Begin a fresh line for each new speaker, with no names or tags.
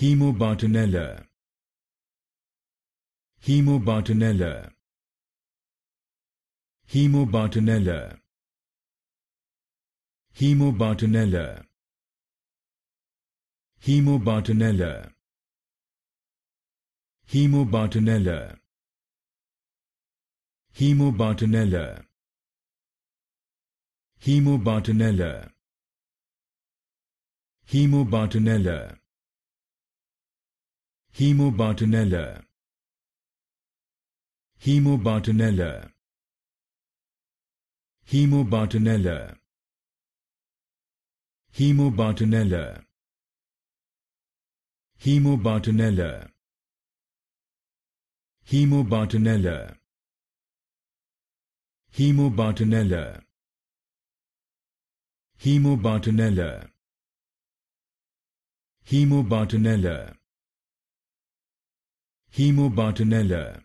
Hemobartonella Hemobartonella Hemobartonella Hemobartonella Hemobartonella Hemobartonella Hemobartonella Hemobartonella Hemobartonella Hemobartonella Hemobartonella Hemobartonella Hemobartonella Hemobartonella Hemobartonella Hemobartonella Hemobartonella Hemobartonella Hemobardinella